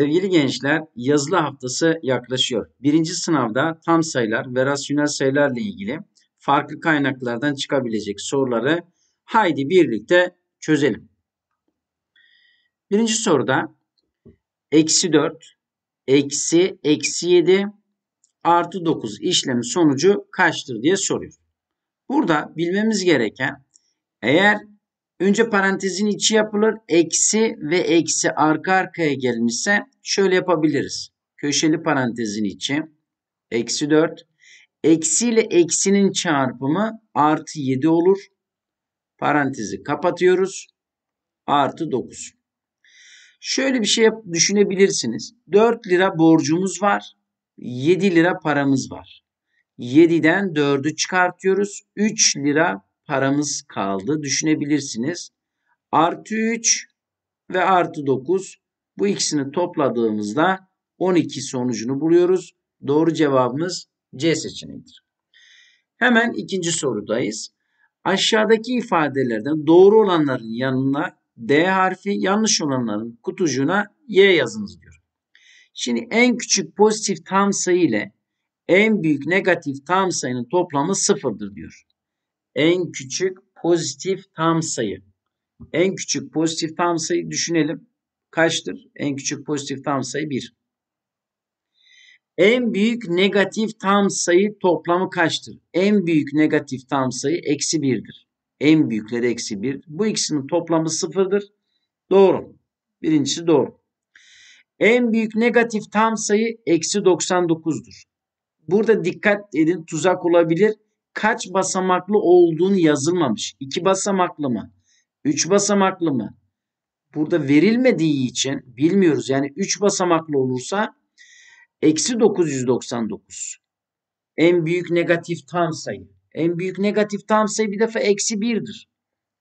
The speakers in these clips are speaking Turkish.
Sevgili gençler, yazılı haftası yaklaşıyor. Birinci sınavda tam sayılar ve rasyonel sayılarla ilgili farklı kaynaklardan çıkabilecek soruları haydi birlikte çözelim. Birinci soruda eksi 4, eksi, eksi 7, artı 9 işlemi sonucu kaçtır diye soruyor. Burada bilmemiz gereken eğer Önce parantezin içi yapılır. Eksi ve eksi arka arkaya gelmişse şöyle yapabiliriz. Köşeli parantezin içi. Eksi 4. Eksi ile eksinin çarpımı artı 7 olur. Parantezi kapatıyoruz. Artı 9. Şöyle bir şey düşünebilirsiniz. 4 lira borcumuz var. 7 lira paramız var. 7'den 4'ü çıkartıyoruz. 3 lira paramız kaldı. Düşünebilirsiniz. Artı 3 ve artı 9 bu ikisini topladığımızda 12 sonucunu buluyoruz. Doğru cevabımız C seçeneğidir. Hemen ikinci sorudayız. Aşağıdaki ifadelerden doğru olanların yanına D harfi, yanlış olanların kutucuğuna Y yazınız diyor. Şimdi en küçük pozitif tam sayı ile en büyük negatif tam sayının toplamı sıfırdır diyor en küçük pozitif tam sayı. En küçük pozitif tam sayı düşünelim. Kaçtır? En küçük pozitif tam sayı 1. En büyük negatif tam sayı toplamı kaçtır? En büyük negatif tam sayı eksi 1'dir. En büyükleri eksi 1. Bu ikisinin toplamı sıfırdır. Doğru. Birincisi doğru. En büyük negatif tam sayı eksi 99'dur. Burada dikkat edin tuzak olabilir kaç basamaklı olduğunu yazılmamış. İki basamaklı mı? Üç basamaklı mı? Burada verilmediği için bilmiyoruz. Yani üç basamaklı olursa eksi 999. En büyük negatif tam sayı. En büyük negatif tam sayı bir defa eksi birdir.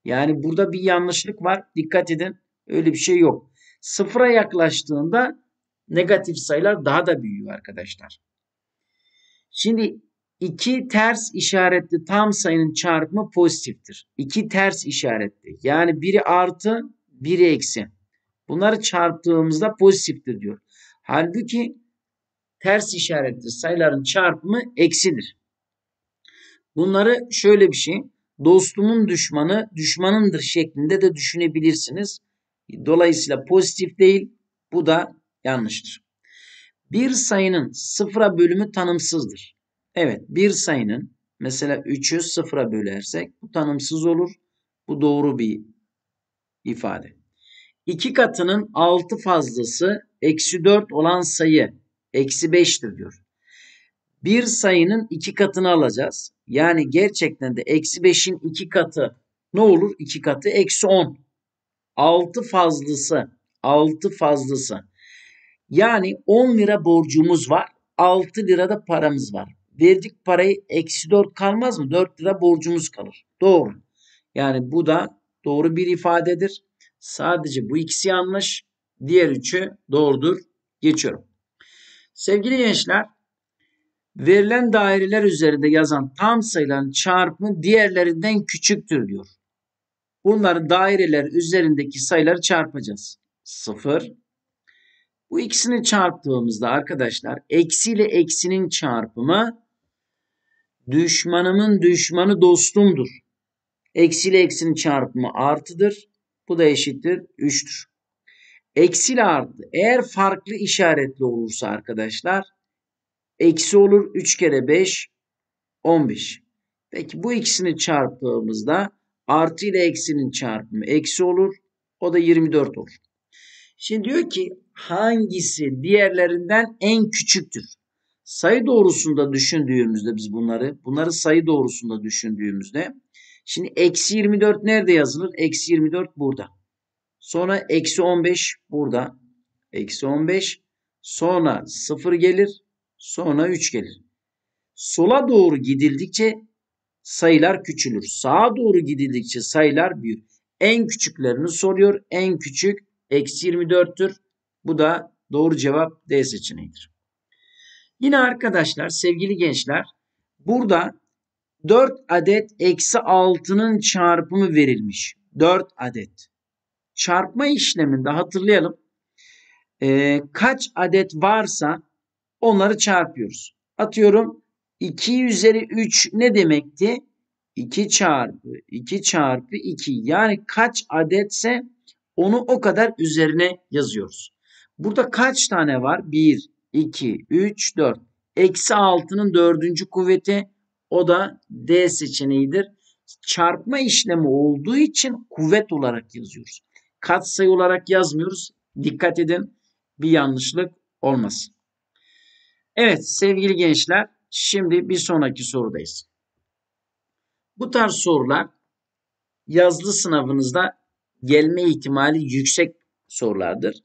Yani burada bir yanlışlık var. Dikkat edin. Öyle bir şey yok. Sıfıra yaklaştığında negatif sayılar daha da büyüyor arkadaşlar. Şimdi İki ters işaretli tam sayının çarpımı pozitiftir. İki ters işaretli. Yani biri artı, biri eksi. Bunları çarptığımızda pozitiftir diyor. Halbuki ters işaretli sayıların çarpımı eksidir. Bunları şöyle bir şey. Dostumun düşmanı düşmanındır şeklinde de düşünebilirsiniz. Dolayısıyla pozitif değil. Bu da yanlıştır. Bir sayının sıfıra bölümü tanımsızdır. Evet bir sayının mesela 3'ü sıfıra bölersek bu tanımsız olur. Bu doğru bir ifade. 2 katının 6 fazlası eksi 4 olan sayı eksi 5'tir diyor. Bir sayının 2 katını alacağız. Yani gerçekten de eksi 5'in 2 katı ne olur? 2 katı eksi 10. 6 fazlası 6 fazlası. Yani 10 lira borcumuz var. 6 lira da paramız var verdik parayı eksi 4 kalmaz mı? 4 lira borcumuz kalır. Doğru. Yani bu da doğru bir ifadedir. Sadece bu ikisi yanlış. Diğer üçü doğrudur. Geçiyorum. Sevgili gençler verilen daireler üzerinde yazan tam sayıların çarpımı diğerlerinden küçüktür diyor. Bunları daireler üzerindeki sayıları çarpacağız. 0. Bu ikisini çarptığımızda arkadaşlar eksi ile eksinin çarpımı Düşmanımın düşmanı dostumdur. Eksiyle eksinin çarpımı artıdır. Bu da eşittir 3'tür. Eksiyle artı. Eğer farklı işaretli olursa arkadaşlar eksi olur 3 kere 5 15. Peki bu ikisini çarptığımızda artı ile eksinin çarpımı eksi olur. O da 24 olur. Şimdi diyor ki hangisi diğerlerinden en küçüktür? Sayı doğrusunda düşündüğümüzde biz bunları, bunları sayı doğrusunda düşündüğümüzde şimdi eksi 24 nerede yazılır? Eksi 24 burada. Sonra eksi 15 burada. Eksi 15. Sonra 0 gelir. Sonra 3 gelir. Sola doğru gidildikçe sayılar küçülür. Sağa doğru gidildikçe sayılar büyür. En küçüklerini soruyor. En küçük eksi 24'tür. Bu da doğru cevap D seçeneğidir. Yine arkadaşlar sevgili gençler burada 4 adet eksi 6'nın çarpımı verilmiş. 4 adet. Çarpma işleminde hatırlayalım. E, kaç adet varsa onları çarpıyoruz. Atıyorum 2 üzeri 3 ne demekti? 2 çarpı 2 çarpı 2 yani kaç adetse onu o kadar üzerine yazıyoruz. Burada kaç tane var? 1, 2, 3, 4. Eksi 6'nın dördüncü kuvveti o da D seçeneğidir. Çarpma işlemi olduğu için kuvvet olarak yazıyoruz. Katsayı olarak yazmıyoruz. Dikkat edin bir yanlışlık olmasın. Evet sevgili gençler şimdi bir sonraki sorudayız. Bu tarz sorular yazılı sınavınızda gelme ihtimali yüksek sorulardır.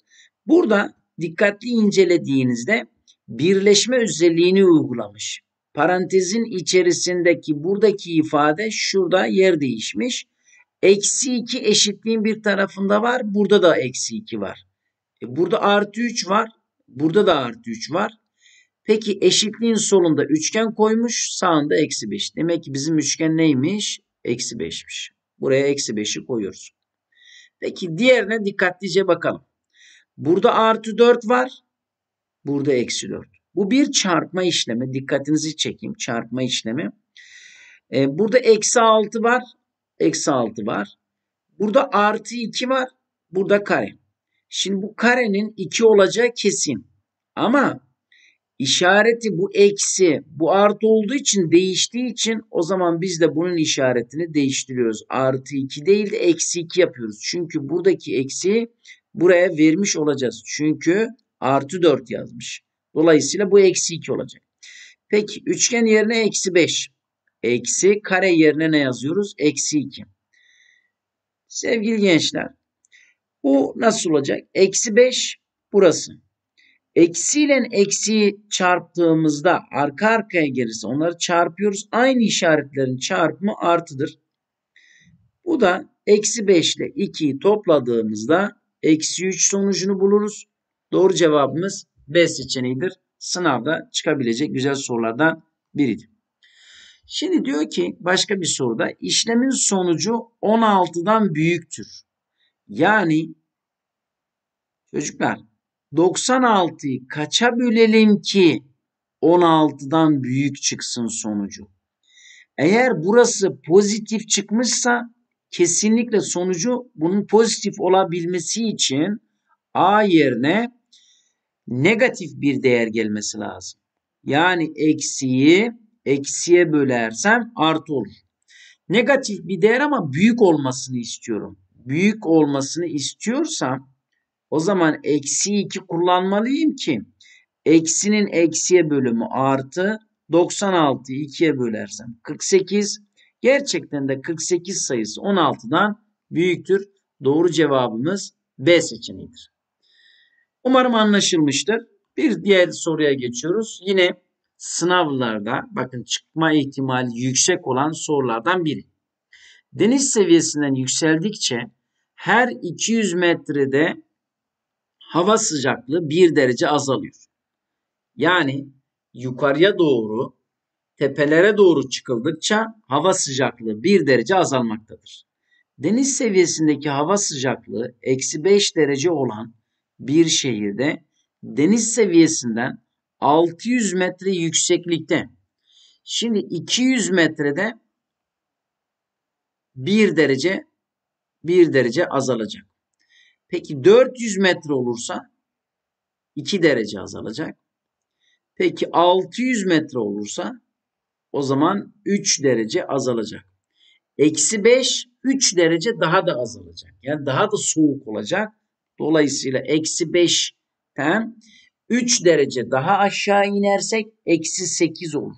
Burada dikkatli incelediğinizde birleşme özelliğini uygulamış. Parantezin içerisindeki buradaki ifade şurada yer değişmiş. Eksi 2 eşitliğin bir tarafında var. Burada da eksi 2 var. E burada artı 3 var. Burada da artı 3 var. Peki eşitliğin solunda üçgen koymuş. Sağında eksi 5. Demek ki bizim üçgen neymiş? Eksi 5'miş. Buraya eksi 5'i koyuyoruz. Peki diğerine dikkatlice bakalım. Burada artı 4 var. Burada eksi 4. Bu bir çarpma işlemi. Dikkatinizi çekeyim. Çarpma işlemi. Ee, burada eksi 6 var. Eksi 6 var. Burada artı 2 var. Burada kare. Şimdi bu karenin 2 olacağı kesin. Ama işareti bu eksi bu artı olduğu için değiştiği için o zaman biz de bunun işaretini değiştiriyoruz. Artı 2 değil de eksi 2 yapıyoruz. Çünkü buradaki eksi buraya vermiş olacağız. Çünkü artı 4 yazmış. Dolayısıyla bu eksi 2 olacak. Peki üçgen yerine eksi 5. Eksi kare yerine ne yazıyoruz? Eksi 2. Sevgili gençler bu nasıl olacak? Eksi 5 burası. Eksi ile eksi çarptığımızda arka arkaya gelirse onları çarpıyoruz. Aynı işaretlerin çarpımı artıdır. Bu da eksi 5 ile 2'yi topladığımızda Eksi 3 sonucunu buluruz. Doğru cevabımız B seçeneğidir. Sınavda çıkabilecek güzel sorulardan biriydi. Şimdi diyor ki başka bir soruda işlemin sonucu 16'dan büyüktür. Yani çocuklar 96'yı kaça bölelim ki 16'dan büyük çıksın sonucu? Eğer burası pozitif çıkmışsa kesinlikle sonucu bunun pozitif olabilmesi için A yerine negatif bir değer gelmesi lazım. Yani eksiyi eksiye bölersem artı olur. Negatif bir değer ama büyük olmasını istiyorum. Büyük olmasını istiyorsam o zaman eksi 2 kullanmalıyım ki eksinin eksiye bölümü artı 96'yı 2'ye bölersem 48 Gerçekten de 48 sayısı 16'dan büyüktür. Doğru cevabımız B seçeneğidir. Umarım anlaşılmıştır. Bir diğer soruya geçiyoruz. Yine sınavlarda bakın çıkma ihtimali yüksek olan sorulardan biri. Deniz seviyesinden yükseldikçe her 200 metrede hava sıcaklığı 1 derece azalıyor. Yani yukarıya doğru tepelere doğru çıkıldıkça hava sıcaklığı 1 derece azalmaktadır. Deniz seviyesindeki hava sıcaklığı eksi 5 derece olan bir şehirde deniz seviyesinden 600 metre yükseklikte. Şimdi 200 metrede 1 derece 1 derece azalacak. Peki 400 metre olursa 2 derece azalacak. Peki 600 metre olursa o zaman 3 derece azalacak. Eksi 5 3 derece daha da azalacak. Yani daha da soğuk olacak. Dolayısıyla eksi 5'ten 3 derece daha aşağı inersek eksi 8 olur.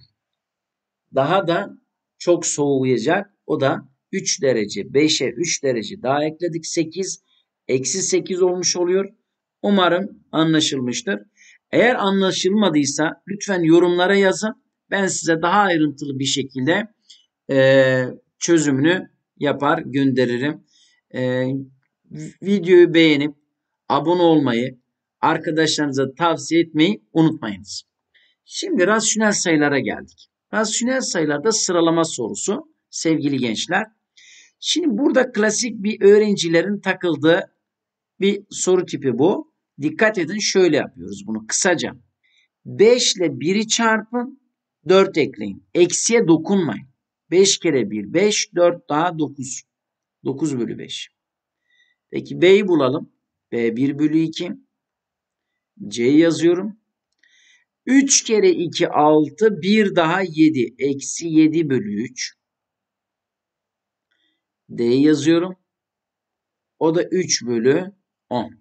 Daha da çok soğuyacak. O da 3 derece 5'e 3 derece daha ekledik 8. Eksi 8 olmuş oluyor. Umarım anlaşılmıştır. Eğer anlaşılmadıysa lütfen yorumlara yazın. Ben size daha ayrıntılı bir şekilde e, çözümünü yapar gönderirim. E, videoyu beğenip abone olmayı, arkadaşlarınıza tavsiye etmeyi unutmayınız. Şimdi rasyonel sayılara geldik. Rasyonel sayılarda sıralama sorusu sevgili gençler. Şimdi burada klasik bir öğrencilerin takıldığı bir soru tipi bu. Dikkat edin şöyle yapıyoruz bunu kısaca. 5 ile 1'i çarpın 4 ekleyin. Eksiye dokunmayın. 5 kere 1 5 4 daha 9. 9 bölü 5. Peki B'yi bulalım. B 1 bölü 2. C'yi yazıyorum. 3 kere 2 6 1 daha 7. Eksi 7 bölü 3. D'yi yazıyorum. O da 3 bölü 10.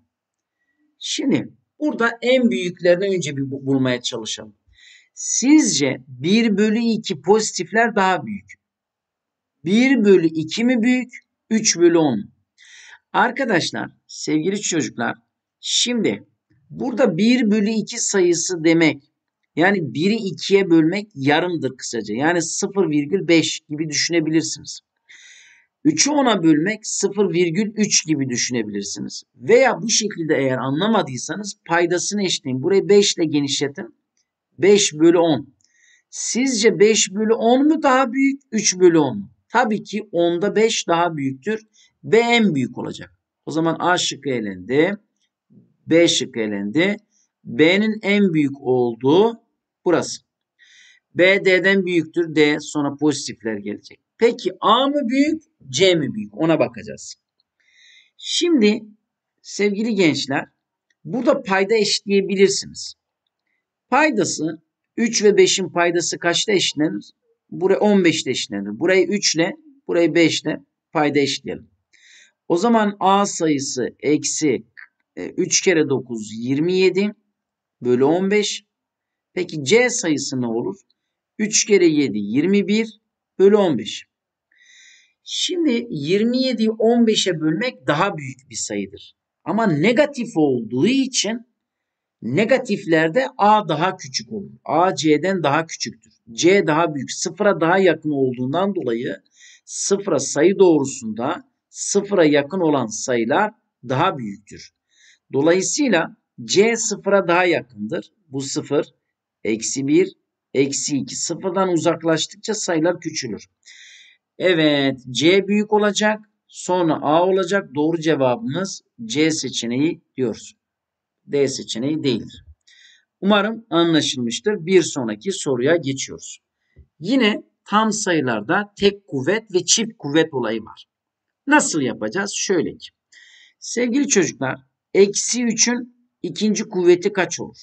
Şimdi burada en büyüklerini önce bir bulmaya çalışalım. Sizce 1 bölü 2 pozitifler daha büyük. 1 bölü 2 mi büyük? 3 bölü 10 Arkadaşlar, sevgili çocuklar, şimdi burada 1 bölü 2 sayısı demek, yani 1'i 2'ye bölmek yarımdır kısaca. Yani 0,5 gibi düşünebilirsiniz. 3'ü 10'a bölmek 0,3 gibi düşünebilirsiniz. Veya bu şekilde eğer anlamadıysanız paydasını eşitleyin. Burayı 5 ile genişletin. 5 bölü 10. Sizce 5 bölü 10 mu daha büyük 3 bölü 10 mu? Tabii ki 10'da 5 daha büyüktür. B en büyük olacak. O zaman A şıkkı elendi. B şıkkı elendi. B'nin en büyük olduğu burası. B D'den büyüktür. D sonra pozitifler gelecek. Peki A mı büyük C mi büyük ona bakacağız. Şimdi sevgili gençler burada payda eşitleyebilirsiniz. Paydası 3 ve 5'in paydası kaçta eşitlenir? Buraya 15 ile eşitlenir. Burayı 3 ile, burayı 5 ile payda eşitleyelim. O zaman A sayısı eksi 3 e, kere 9 27 bölü 15. Peki C sayısı ne olur? 3 kere 7 21 bölü 15. Şimdi 27'yi 15'e bölmek daha büyük bir sayıdır. Ama negatif olduğu için Negatiflerde A daha küçük olur. A C'den daha küçüktür. C daha büyük. Sıfıra daha yakın olduğundan dolayı sıfıra sayı doğrusunda sıfıra yakın olan sayılar daha büyüktür. Dolayısıyla C sıfıra daha yakındır. Bu sıfır, eksi bir, eksi iki. Sıfırdan uzaklaştıkça sayılar küçülür. Evet C büyük olacak. Sonra A olacak. Doğru cevabımız C seçeneği diyoruz. D seçeneği değildir. Umarım anlaşılmıştır. Bir sonraki soruya geçiyoruz. Yine tam sayılarda tek kuvvet ve çift kuvvet olayı var. Nasıl yapacağız? Şöyle ki. Sevgili çocuklar, eksi 3'ün ikinci kuvveti kaç olur?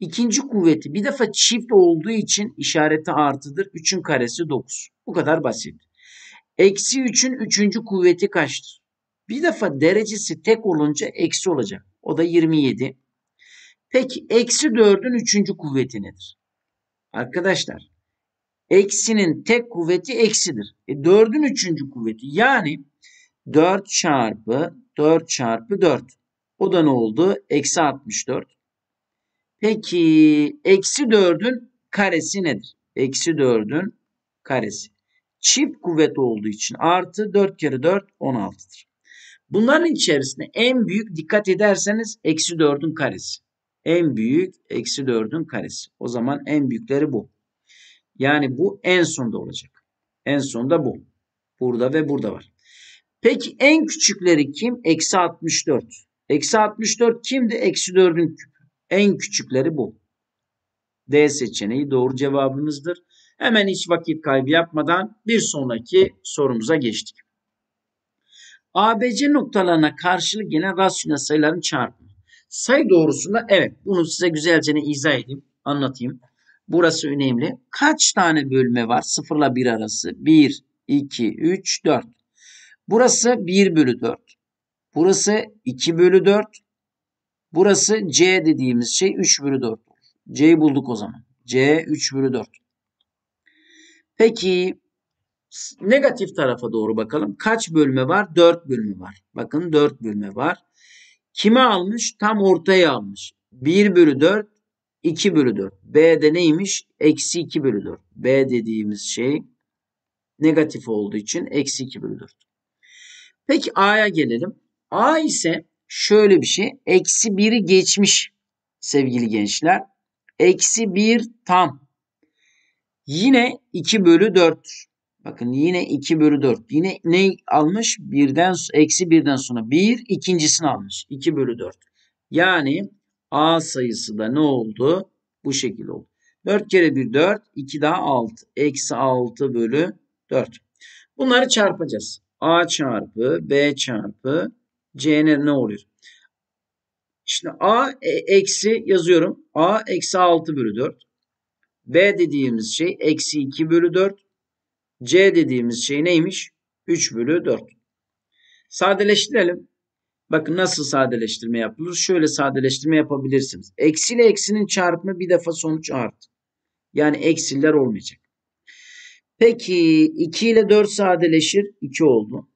İkinci kuvveti bir defa çift olduğu için işareti artıdır. 3'ün karesi 9. Bu kadar basit. Eksi 3'ün üçüncü kuvveti kaçtır? Bir defa derecesi tek olunca eksi olacak. O da 27. Peki eksi 4'ün 3. kuvveti nedir? Arkadaşlar eksinin tek kuvveti eksidir. E 4'ün 3. kuvveti yani 4 çarpı 4 çarpı 4. O da ne oldu? Eksi 64. Peki eksi 4'ün karesi nedir? Eksi 4'ün karesi. Çift kuvvet olduğu için artı 4 kere 4 16'dır. Bunların içerisinde en büyük dikkat ederseniz eksi 4'ün karesi. En büyük eksi 4'ün karesi. O zaman en büyükleri bu. Yani bu en sonda olacak. En sonda bu. Burada ve burada var. Peki en küçükleri kim? Eksi 64. Eksi 64 kimdi? Eksi 4'ün küpü. En küçükleri bu. D seçeneği doğru cevabımızdır. Hemen hiç vakit kaybı yapmadan bir sonraki sorumuza geçtik. ABC noktalarına karşılık gelen rasyonel sayıların çarpımı. Sayı doğrusunda evet bunu size güzelce izah edeyim, anlatayım. Burası önemli. Kaç tane bölme var? 0 ile 1 arası. 1, 2, 3, 4. Burası 1 bölü 4. Burası 2 bölü 4. Burası C dediğimiz şey 3 bölü 4. C'yi bulduk o zaman. C 3 bölü 4. Peki negatif tarafa doğru bakalım. Kaç bölme var? 4 bölme var. Bakın 4 bölme var. Kime almış? Tam ortaya almış. 1 bölü 4, 2 bölü 4. B'de neymiş? Eksi 2 bölü 4. B dediğimiz şey negatif olduğu için eksi 2 bölü 4. Peki A'ya gelelim. A ise şöyle bir şey. Eksi 1'i geçmiş sevgili gençler. Eksi 1 tam. Yine 2 bölü 4'tür. Bakın yine 2 bölü 4. Yine ne almış? Birden, eksi 1'den sonra 1 ikincisini almış. 2 bölü 4. Yani A sayısı da ne oldu? Bu şekilde oldu. 4 kere 1 4. 2 daha 6. Eksi 6 bölü 4. Bunları çarpacağız. A çarpı B çarpı C ne, ne oluyor? Şimdi A e, eksi yazıyorum. A eksi 6 bölü 4. B dediğimiz şey eksi 2 bölü 4. C dediğimiz şey neymiş? 3 bölü 4. Sadeleştirelim. Bakın nasıl sadeleştirme yapılır? Şöyle sadeleştirme yapabilirsiniz. Eksi ile eksinin çarpımı bir defa sonuç artı. Yani eksiler olmayacak. Peki 2 ile 4 sadeleşir. 2 oldu.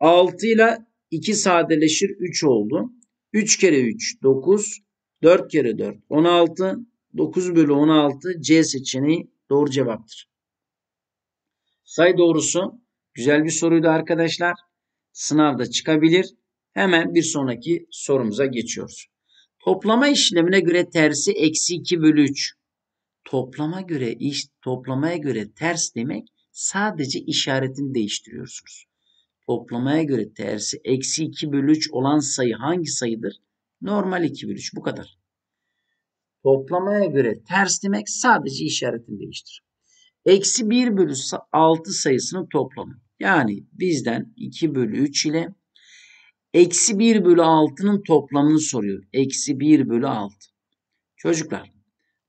6 ile 2 sadeleşir. 3 oldu. 3 kere 3 9. 4 kere 4 16. 9 bölü 16 C seçeneği doğru cevaptır. Sayı doğrusu güzel bir soruydu arkadaşlar. Sınavda çıkabilir. Hemen bir sonraki sorumuza geçiyoruz. Toplama işlemine göre tersi eksi 2 bölü 3. Toplama göre iş, toplamaya göre ters demek sadece işaretini değiştiriyorsunuz. Toplamaya göre tersi eksi 2 bölü 3 olan sayı hangi sayıdır? Normal 2 bölü 3 bu kadar. Toplamaya göre ters demek sadece işaretini değiştir. Eksi 1 bölü 6 sayısının toplamı. Yani bizden 2 bölü 3 ile eksi 1 bölü 6'nın toplamını soruyor. Eksi 1 bölü 6. Çocuklar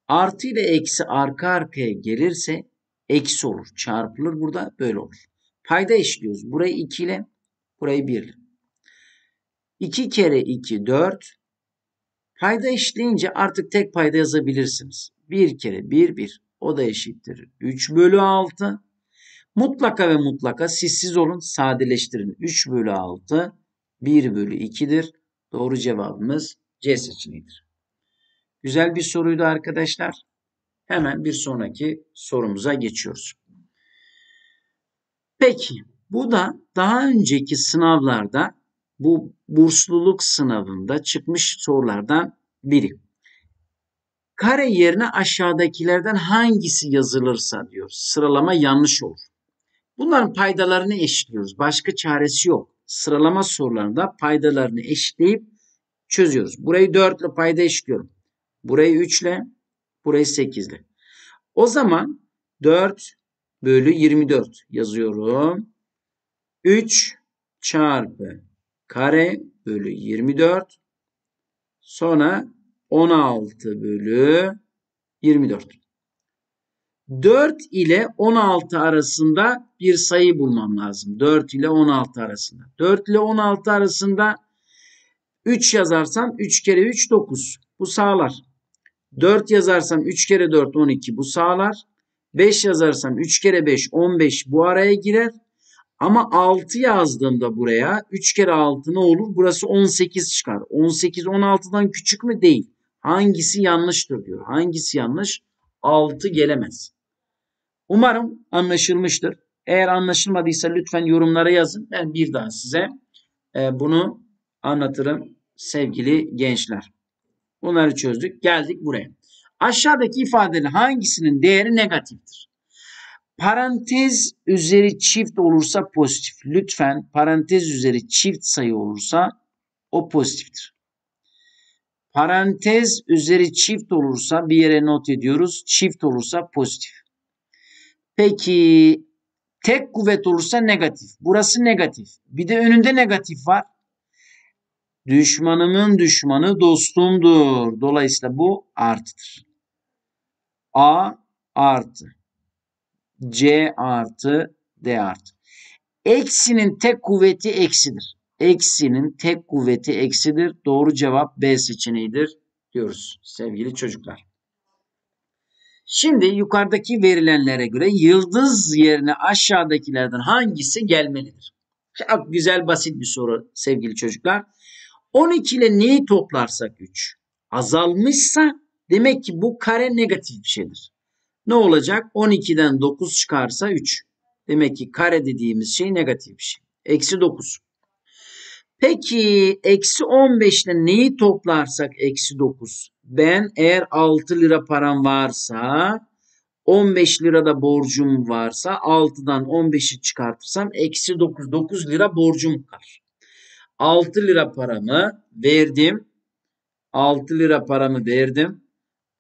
artı ile eksi arka arkaya gelirse eksi olur. Çarpılır burada böyle olur. Payda eşliyoruz. Burayı 2 ile burayı 1 ile. 2 kere 2 4. Payda eşleyince artık tek payda yazabilirsiniz. 1 kere 1 1. O da eşittir. 3 bölü 6. Mutlaka ve mutlaka sizsiz olun. Sadeleştirin. 3 bölü 6 1 bölü 2'dir. Doğru cevabımız C seçeneğidir. Güzel bir soruydu arkadaşlar. Hemen bir sonraki sorumuza geçiyoruz. Peki bu da daha önceki sınavlarda bu bursluluk sınavında çıkmış sorulardan biri. Kare yerine aşağıdakilerden hangisi yazılırsa diyor. Sıralama yanlış olur. Bunların paydalarını eşliyoruz. Başka çaresi yok. Sıralama sorularında paydalarını eşleyip çözüyoruz. Burayı 4 ile payda eşliyorum. Burayı 3 ile, burayı 8 ile. O zaman 4 bölü 24 yazıyorum. 3 çarpı kare bölü 24 sonra 16 bölü 24. 4 ile 16 arasında bir sayı bulmam lazım. 4 ile 16 arasında. 4 ile 16 arasında 3 yazarsam 3 kere 3 9. Bu sağlar. 4 yazarsam 3 kere 4 12 bu sağlar. 5 yazarsam 3 kere 5 15 bu araya girer. Ama 6 yazdığımda buraya 3 kere 6 ne olur? Burası 18 çıkar. 18 16'dan küçük mü? Değil. Hangisi yanlıştır diyor. Hangisi yanlış? Altı gelemez. Umarım anlaşılmıştır. Eğer anlaşılmadıysa lütfen yorumlara yazın. Ben bir daha size e, bunu anlatırım sevgili gençler. Bunları çözdük. Geldik buraya. Aşağıdaki ifadelerin hangisinin değeri negatiftir? Parantez üzeri çift olursa pozitif. Lütfen parantez üzeri çift sayı olursa o pozitiftir. Parantez üzeri çift olursa bir yere not ediyoruz. Çift olursa pozitif. Peki tek kuvvet olursa negatif. Burası negatif. Bir de önünde negatif var. Düşmanımın düşmanı dostumdur. Dolayısıyla bu artıdır. A artı. C artı. D artı. Eksinin tek kuvveti eksidir. Eksinin tek kuvveti eksidir. Doğru cevap B seçeneğidir diyoruz sevgili çocuklar. Şimdi yukarıdaki verilenlere göre yıldız yerine aşağıdakilerden hangisi gelmelidir? Çok güzel basit bir soru sevgili çocuklar. 12 ile neyi toplarsak 3 azalmışsa demek ki bu kare negatif bir şeydir. Ne olacak? 12'den 9 çıkarsa 3. Demek ki kare dediğimiz şey negatif bir şey. Eksi 9. Peki eksi 15 ile neyi toplarsak eksi 9? Ben eğer 6 lira param varsa 15 lira da borcum varsa 6'dan 15'i çıkartırsam eksi 9, 9 lira borcum var. 6 lira paramı verdim. 6 lira paramı verdim.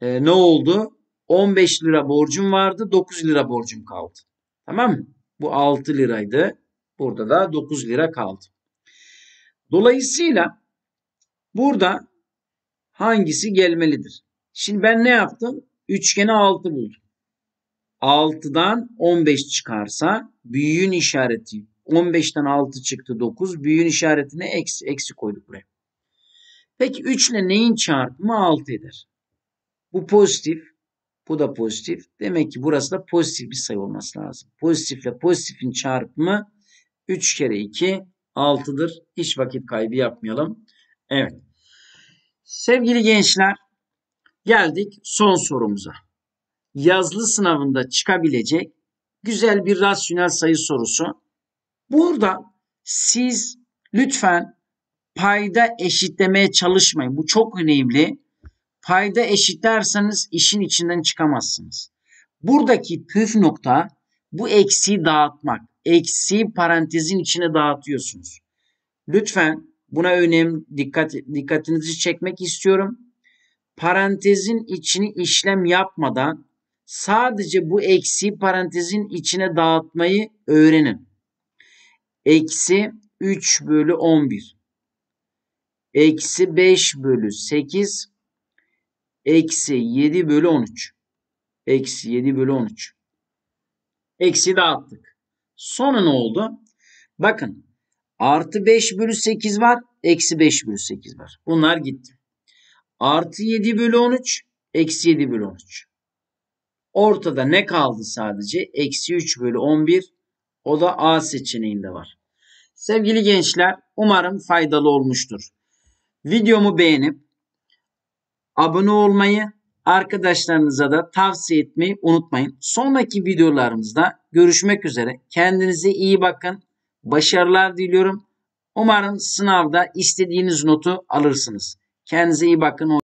E, ne oldu? 15 lira borcum vardı. 9 lira borcum kaldı. Tamam mı? Bu 6 liraydı. Burada da 9 lira kaldı. Dolayısıyla burada hangisi gelmelidir? Şimdi ben ne yaptım? Üçgeni 6 buldum. 6'dan 15 çıkarsa büyüğün işareti 15'ten 6 çıktı 9. Büyüğün işaretine eksi, eksi koyduk buraya. Peki 3 ile neyin çarpımı 6 eder. Bu pozitif. Bu da pozitif. Demek ki burası da pozitif bir sayı olması lazım. Pozitifle pozitifin çarpımı 3 kere 2 6'dır. İş vakit kaybı yapmayalım. Evet. Sevgili gençler geldik son sorumuza. Yazılı sınavında çıkabilecek güzel bir rasyonel sayı sorusu. Burada siz lütfen payda eşitlemeye çalışmayın. Bu çok önemli. Payda eşitlerseniz işin içinden çıkamazsınız. Buradaki püf nokta bu eksiği dağıtmak eksi parantezin içine dağıtıyorsunuz. Lütfen buna önem dikkat dikkatinizi çekmek istiyorum. Parantezin içini işlem yapmadan sadece bu eksi parantezin içine dağıtmayı öğrenin. Eksi 3 bölü 11. Eksi 5 bölü 8. Eksi 7 bölü 13. Eksi 7 bölü 13. Eksi dağıttık. Sonra ne oldu? Bakın artı 5 bölü 8 var. Eksi 5 bölü 8 var. Bunlar gitti. Artı 7 bölü 13. Eksi 7 bölü 13. Ortada ne kaldı sadece? Eksi 3 bölü 11. O da A seçeneğinde var. Sevgili gençler umarım faydalı olmuştur. Videomu beğenip abone olmayı arkadaşlarınıza da tavsiye etmeyi unutmayın. Sonraki videolarımızda görüşmek üzere. Kendinize iyi bakın. Başarılar diliyorum. Umarım sınavda istediğiniz notu alırsınız. Kendinize iyi bakın.